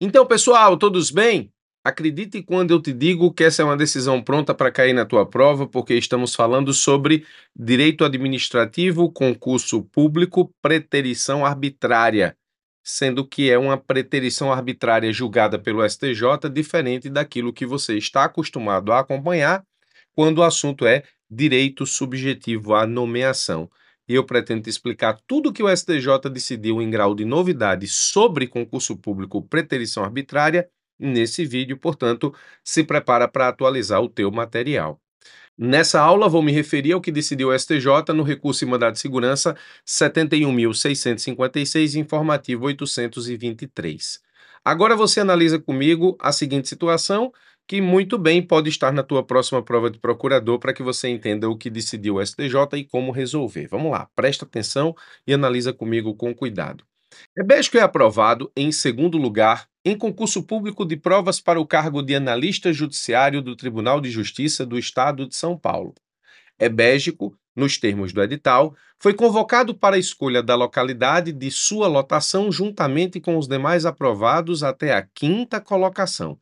Então, pessoal, todos bem? Acredite quando eu te digo que essa é uma decisão pronta para cair na tua prova, porque estamos falando sobre direito administrativo, concurso público, preterição arbitrária, sendo que é uma preterição arbitrária julgada pelo STJ, diferente daquilo que você está acostumado a acompanhar quando o assunto é direito subjetivo à nomeação e eu pretendo explicar tudo o que o STJ decidiu em grau de novidade sobre concurso público preterição arbitrária nesse vídeo, portanto, se prepara para atualizar o teu material. Nessa aula, vou me referir ao que decidiu o STJ no recurso em mandado de segurança 71.656, informativo 823. Agora você analisa comigo a seguinte situação que muito bem pode estar na tua próxima prova de procurador para que você entenda o que decidiu o STJ e como resolver. Vamos lá, presta atenção e analisa comigo com cuidado. Ebesco é aprovado, em segundo lugar, em concurso público de provas para o cargo de analista judiciário do Tribunal de Justiça do Estado de São Paulo. Ebégico, nos termos do edital, foi convocado para a escolha da localidade de sua lotação juntamente com os demais aprovados até a quinta colocação.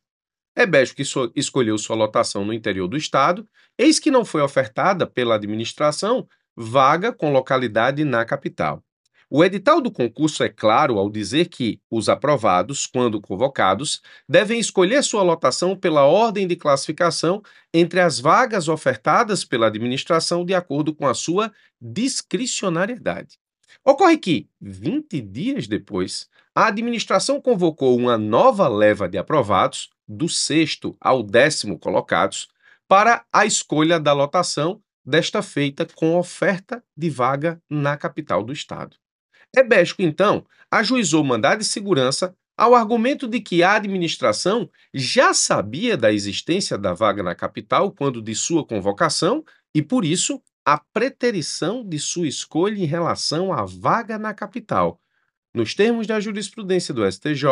Ebesco é que escolheu sua lotação no interior do estado, eis que não foi ofertada pela administração vaga com localidade na capital. O edital do concurso é claro ao dizer que os aprovados, quando convocados, devem escolher sua lotação pela ordem de classificação entre as vagas ofertadas pela administração de acordo com a sua discricionariedade. Ocorre que, 20 dias depois, a administração convocou uma nova leva de aprovados, do sexto ao décimo colocados, para a escolha da lotação, desta feita com oferta de vaga na capital do Estado. Ebesco, então, ajuizou mandado de segurança ao argumento de que a administração já sabia da existência da vaga na capital quando de sua convocação e, por isso, a preterição de sua escolha em relação à vaga na capital. Nos termos da jurisprudência do STJ,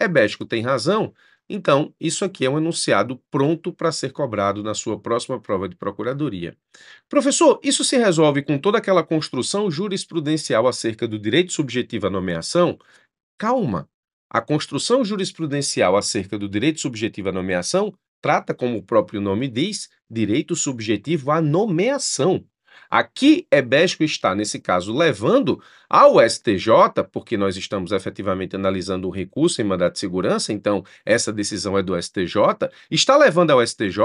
Ebesco tem razão então, isso aqui é um enunciado pronto para ser cobrado na sua próxima prova de procuradoria. Professor, isso se resolve com toda aquela construção jurisprudencial acerca do direito subjetivo à nomeação? Calma! A construção jurisprudencial acerca do direito subjetivo à nomeação trata, como o próprio nome diz, direito subjetivo à nomeação. Aqui, Ebesco está, nesse caso, levando ao STJ, porque nós estamos efetivamente analisando um recurso em mandato de segurança, então essa decisão é do STJ, está levando ao STJ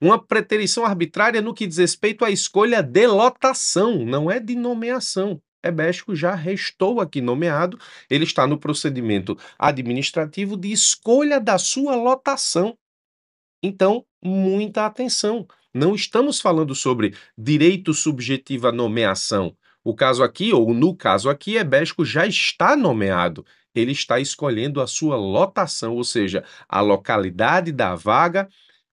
uma preterição arbitrária no que diz respeito à escolha de lotação, não é de nomeação. Ebesco já restou aqui nomeado, ele está no procedimento administrativo de escolha da sua lotação. Então, muita atenção. Não estamos falando sobre direito subjetivo à nomeação. O caso aqui, ou no caso aqui, Ebesco já está nomeado. Ele está escolhendo a sua lotação, ou seja, a localidade da vaga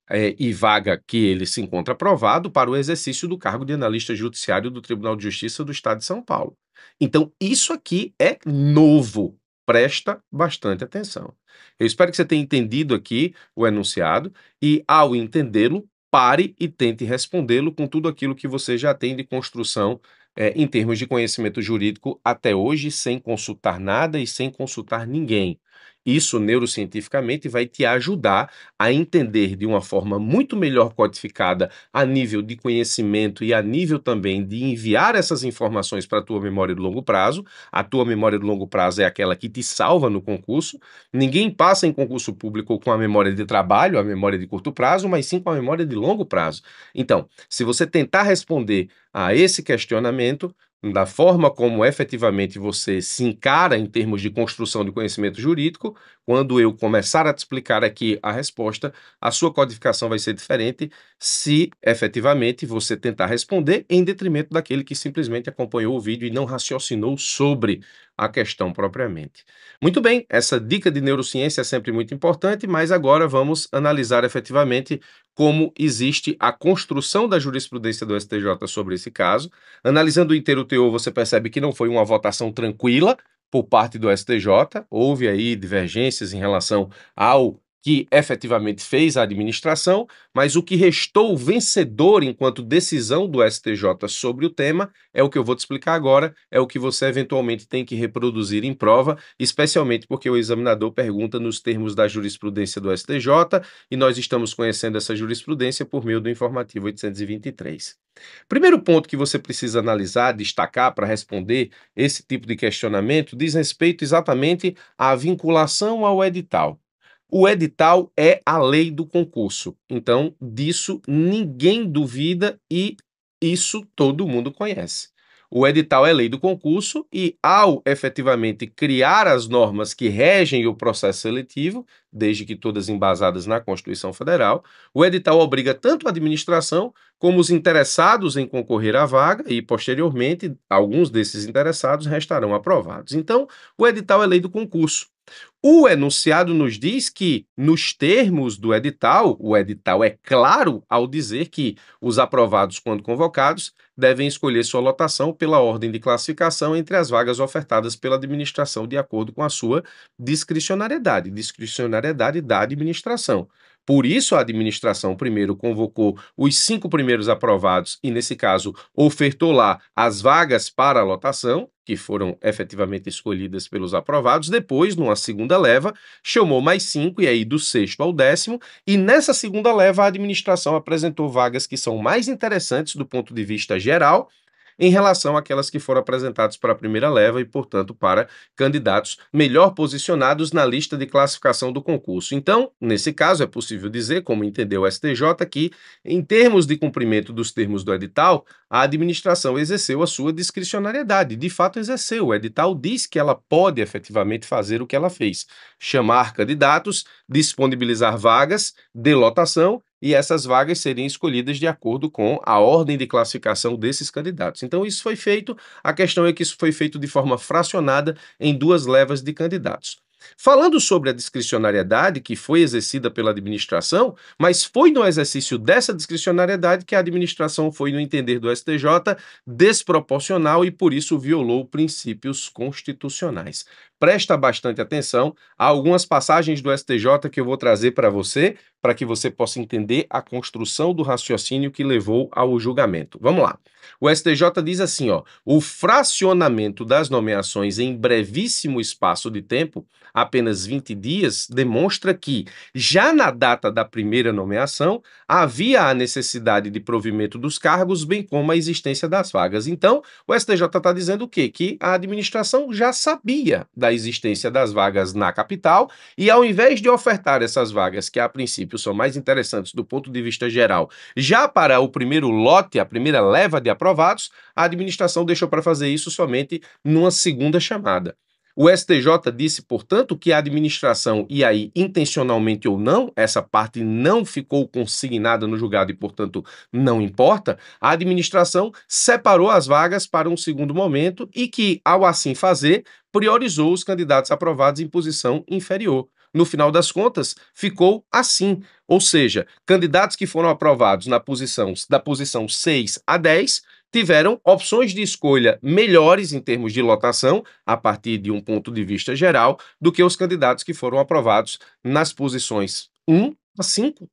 é, e vaga que ele se encontra aprovado para o exercício do cargo de analista judiciário do Tribunal de Justiça do Estado de São Paulo. Então, isso aqui é novo. Presta bastante atenção. Eu espero que você tenha entendido aqui o enunciado e, ao entendê-lo, pare e tente respondê-lo com tudo aquilo que você já tem de construção é, em termos de conhecimento jurídico até hoje, sem consultar nada e sem consultar ninguém. Isso neurocientificamente vai te ajudar a entender de uma forma muito melhor codificada a nível de conhecimento e a nível também de enviar essas informações para a tua memória de longo prazo. A tua memória de longo prazo é aquela que te salva no concurso. Ninguém passa em concurso público com a memória de trabalho, a memória de curto prazo, mas sim com a memória de longo prazo. Então, se você tentar responder a esse questionamento, da forma como efetivamente você se encara em termos de construção de conhecimento jurídico, quando eu começar a te explicar aqui a resposta, a sua codificação vai ser diferente se efetivamente você tentar responder em detrimento daquele que simplesmente acompanhou o vídeo e não raciocinou sobre a questão propriamente. Muito bem, essa dica de neurociência é sempre muito importante, mas agora vamos analisar efetivamente como existe a construção da jurisprudência do STJ sobre esse caso. Analisando o inteiro teor, você percebe que não foi uma votação tranquila por parte do STJ, houve aí divergências em relação ao que efetivamente fez a administração, mas o que restou vencedor enquanto decisão do STJ sobre o tema é o que eu vou te explicar agora, é o que você eventualmente tem que reproduzir em prova, especialmente porque o examinador pergunta nos termos da jurisprudência do STJ e nós estamos conhecendo essa jurisprudência por meio do informativo 823. Primeiro ponto que você precisa analisar, destacar para responder esse tipo de questionamento diz respeito exatamente à vinculação ao edital. O edital é a lei do concurso. Então, disso ninguém duvida e isso todo mundo conhece. O edital é lei do concurso e, ao efetivamente criar as normas que regem o processo seletivo, desde que todas embasadas na Constituição Federal, o edital obriga tanto a administração como os interessados em concorrer à vaga e, posteriormente, alguns desses interessados restarão aprovados. Então, o edital é lei do concurso. O enunciado nos diz que, nos termos do edital, o edital é claro ao dizer que os aprovados, quando convocados, devem escolher sua lotação pela ordem de classificação entre as vagas ofertadas pela administração de acordo com a sua discricionariedade discricionariedade da administração. Por isso, a administração primeiro convocou os cinco primeiros aprovados e, nesse caso, ofertou lá as vagas para a lotação, que foram efetivamente escolhidas pelos aprovados. Depois, numa segunda leva, chamou mais cinco, e aí do sexto ao décimo. E nessa segunda leva, a administração apresentou vagas que são mais interessantes do ponto de vista geral em relação àquelas que foram apresentadas para a primeira leva e, portanto, para candidatos melhor posicionados na lista de classificação do concurso. Então, nesse caso, é possível dizer, como entendeu o STJ, que, em termos de cumprimento dos termos do edital, a administração exerceu a sua discricionariedade. De fato, exerceu. O edital diz que ela pode efetivamente fazer o que ela fez: chamar candidatos, disponibilizar vagas, delotação e essas vagas seriam escolhidas de acordo com a ordem de classificação desses candidatos. Então, isso foi feito, a questão é que isso foi feito de forma fracionada em duas levas de candidatos. Falando sobre a discricionariedade que foi exercida pela administração, mas foi no exercício dessa discricionariedade que a administração foi, no entender do STJ, desproporcional e por isso violou princípios constitucionais presta bastante atenção a algumas passagens do STJ que eu vou trazer para você, para que você possa entender a construção do raciocínio que levou ao julgamento. Vamos lá. O STJ diz assim, ó: "O fracionamento das nomeações em brevíssimo espaço de tempo, apenas 20 dias, demonstra que já na data da primeira nomeação havia a necessidade de provimento dos cargos, bem como a existência das vagas". Então, o STJ está dizendo o quê? Que a administração já sabia da da existência das vagas na capital, e ao invés de ofertar essas vagas, que a princípio são mais interessantes do ponto de vista geral, já para o primeiro lote, a primeira leva de aprovados, a administração deixou para fazer isso somente numa segunda chamada. O STJ disse, portanto, que a administração, e aí intencionalmente ou não, essa parte não ficou consignada no julgado e, portanto, não importa, a administração separou as vagas para um segundo momento e que, ao assim fazer, priorizou os candidatos aprovados em posição inferior no final das contas, ficou assim. Ou seja, candidatos que foram aprovados na posição, da posição 6 a 10 tiveram opções de escolha melhores em termos de lotação, a partir de um ponto de vista geral, do que os candidatos que foram aprovados nas posições 1 a 5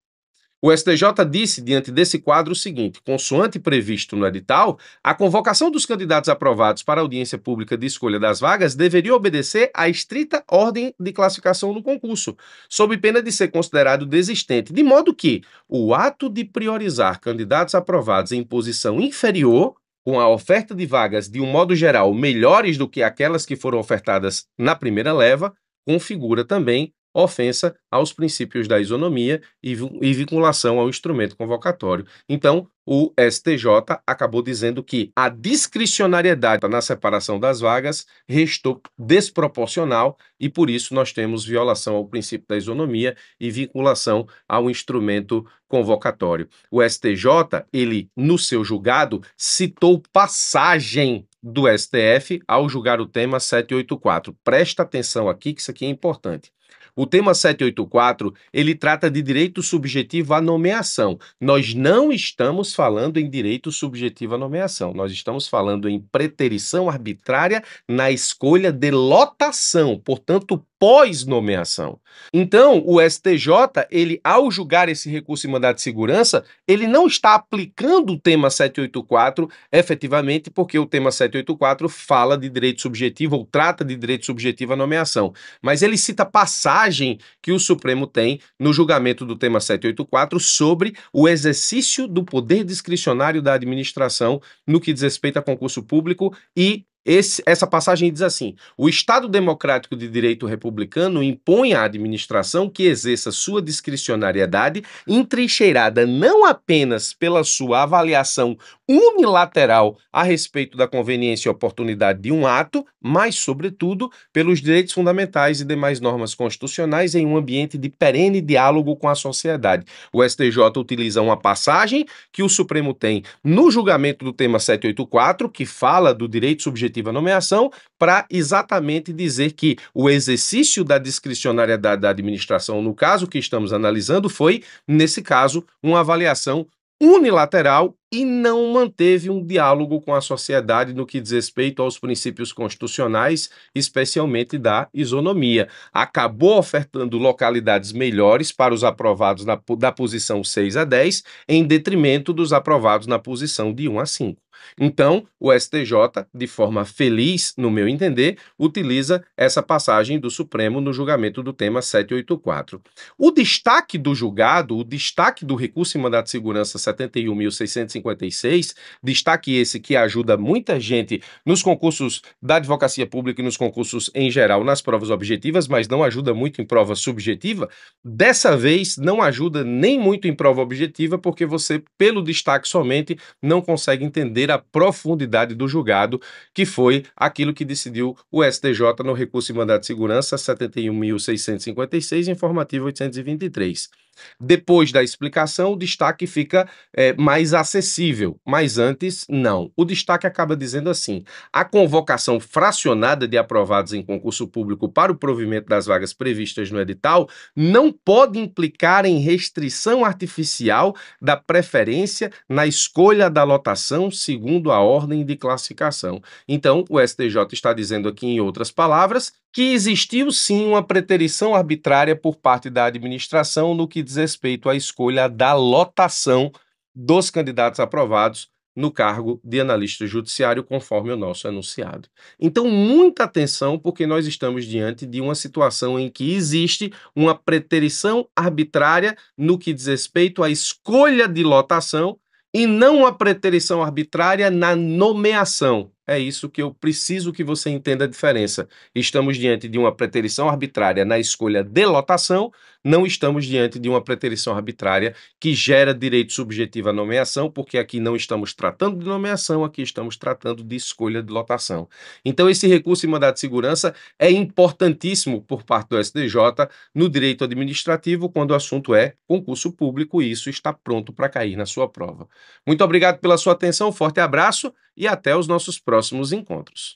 o STJ disse, diante desse quadro, o seguinte: consoante previsto no edital, a convocação dos candidatos aprovados para audiência pública de escolha das vagas deveria obedecer à estrita ordem de classificação do concurso, sob pena de ser considerado desistente, de modo que o ato de priorizar candidatos aprovados em posição inferior com a oferta de vagas, de um modo geral, melhores do que aquelas que foram ofertadas na primeira leva, configura também ofensa aos princípios da isonomia e, vinculação ao instrumento convocatório. Então, o STJ acabou dizendo que a discricionariedade na separação das vagas restou desproporcional e por isso nós temos violação ao princípio da isonomia e vinculação ao instrumento convocatório. O STJ, ele no seu julgado citou passagem do STF ao julgar o tema 784. Presta atenção aqui que isso aqui é importante. O tema 784, ele trata de direito subjetivo à nomeação. Nós não estamos falando em direito subjetivo à nomeação. Nós estamos falando em preterição arbitrária na escolha de lotação, portanto, pós-nomeação. Então, o STJ, ele ao julgar esse recurso em mandado de segurança, ele não está aplicando o tema 784 efetivamente, porque o tema 784 fala de direito subjetivo ou trata de direito subjetivo à nomeação, mas ele cita passagens mensagem que o Supremo tem no julgamento do tema 784 sobre o exercício do poder discricionário da administração no que diz respeito a concurso público e esse, essa passagem diz assim: o Estado democrático de direito republicano impõe à administração que exerça sua discricionariedade, entrincheirada não apenas pela sua avaliação unilateral a respeito da conveniência e oportunidade de um ato, mas, sobretudo, pelos direitos fundamentais e demais normas constitucionais em um ambiente de perene diálogo com a sociedade. O STJ utiliza uma passagem que o Supremo tem no julgamento do tema 784, que fala do direito subjetivo respectiva nomeação para exatamente dizer que o exercício da discricionariedade da administração, no caso que estamos analisando, foi, nesse caso, uma avaliação unilateral e não manteve um diálogo com a sociedade no que diz respeito aos princípios constitucionais, especialmente da isonomia. Acabou ofertando localidades melhores para os aprovados na, da posição 6 a 10, em detrimento dos aprovados na posição de 1 a 5. Então, o STJ, de forma feliz, no meu entender, utiliza essa passagem do Supremo no julgamento do tema 784. O destaque do julgado, o destaque do recurso em mandato de segurança 71.650 56. Destaque esse que ajuda muita gente nos concursos da advocacia pública e nos concursos em geral, nas provas objetivas, mas não ajuda muito em prova subjetiva. Dessa vez, não ajuda nem muito em prova objetiva, porque você, pelo destaque somente, não consegue entender a profundidade do julgado, que foi aquilo que decidiu o STJ no recurso em mandato de segurança 71.656, informativo 823. Depois da explicação, o destaque fica é, mais acessível, mas antes, não. O destaque acaba dizendo assim: a convocação fracionada de aprovados em concurso público para o provimento das vagas previstas no edital não pode implicar em restrição artificial da preferência na escolha da lotação segundo a ordem de classificação. Então, o STJ está dizendo aqui, em outras palavras, que existiu sim uma preterição arbitrária por parte da administração no que diz respeito à escolha da lotação dos candidatos aprovados no cargo de analista judiciário, conforme o nosso anunciado. Então, muita atenção, porque nós estamos diante de uma situação em que existe uma preterição arbitrária no que diz respeito à escolha de lotação e não uma preterição arbitrária na nomeação. É isso que eu preciso que você entenda a diferença. Estamos diante de uma preterição arbitrária na escolha de lotação não estamos diante de uma preterição arbitrária que gera direito subjetivo à nomeação, porque aqui não estamos tratando de nomeação, aqui estamos tratando de escolha de lotação. Então, esse recurso em mandado de segurança é importantíssimo por parte do SDJ no direito administrativo, quando o assunto é concurso público e isso está pronto para cair na sua prova. Muito obrigado pela sua atenção, forte abraço e até os nossos próximos encontros.